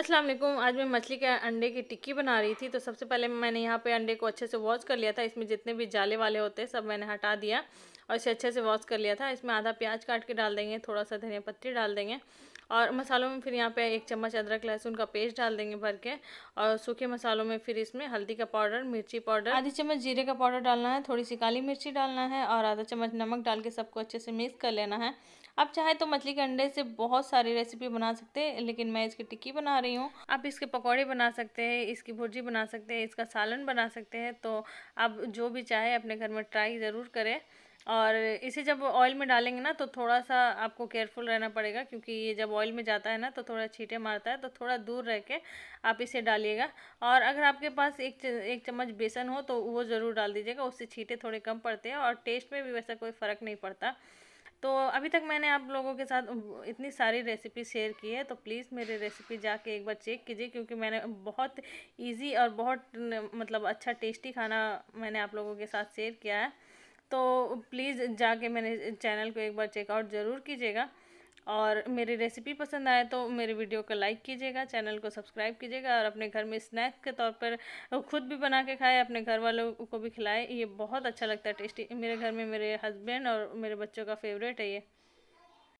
अस्सलाम वालेकुम आज मैं मछली के अंडे की टिक्की बना रही थी तो सबसे पहले मैंने यहाँ पे अंडे को अच्छे से वॉश कर लिया था इसमें जितने भी जाले वाले होते हैं सब मैंने हटा दिया और इसे अच्छे से वॉश कर लिया था इसमें आधा प्याज काट के डाल देंगे थोड़ा सा धनिया पत्ती डाल देंगे और मसालों में फिर यहाँ पे एक चम्मच अदरक लहसुन का पेस्ट डाल देंगे भर के और सूखे मसालों में फिर इसमें हल्दी का पाउडर मिर्ची पाउडर आधी चम्मच जीरे का पाउडर डालना है थोड़ी सी काली मिर्ची डालना है और आधा चम्मच नमक डाल के सबको अच्छे से मिक्स कर लेना है आप चाहे तो मछली के अंडे से बहुत सारी रेसिपी बना सकते हैं लेकिन मैं इसकी टिक्की बना रही हूँ आप इसके पकौड़े बना सकते हैं इसकी भुर्जी बना सकते हैं इसका सालन बना सकते हैं तो आप जो भी चाहे अपने घर में ट्राई ज़रूर करें और इसे जब ऑयल में डालेंगे ना तो थोड़ा सा आपको केयरफुल रहना पड़ेगा क्योंकि ये जब ऑयल में जाता है ना तो थोड़ा छीटे मारता है तो थोड़ा दूर रह के आप इसे डालिएगा और अगर आपके पास एक एक चम्मच बेसन हो तो वो ज़रूर डाल दीजिएगा उससे छीटे थोड़े कम पड़ते हैं और टेस्ट में भी वैसा कोई फ़र्क नहीं पड़ता तो अभी तक मैंने आप लोगों के साथ इतनी सारी रेसिपी शेयर की है तो प्लीज़ मेरी रेसिपी जाके एक बार चेक कीजिए क्योंकि मैंने बहुत इजी और बहुत मतलब अच्छा टेस्टी खाना मैंने आप लोगों के साथ शेयर किया है तो प्लीज़ जाके मेरे चैनल को एक बार चेकआउट ज़रूर कीजिएगा और मेरी रेसिपी पसंद आए तो मेरे वीडियो को लाइक कीजिएगा चैनल को सब्सक्राइब कीजिएगा और अपने घर में स्नैक के तौर पर खुद भी बना के खाएं अपने घर वालों को भी खिलाएं ये बहुत अच्छा लगता है टेस्टी मेरे घर में मेरे हस्बैंड और मेरे बच्चों का फेवरेट है ये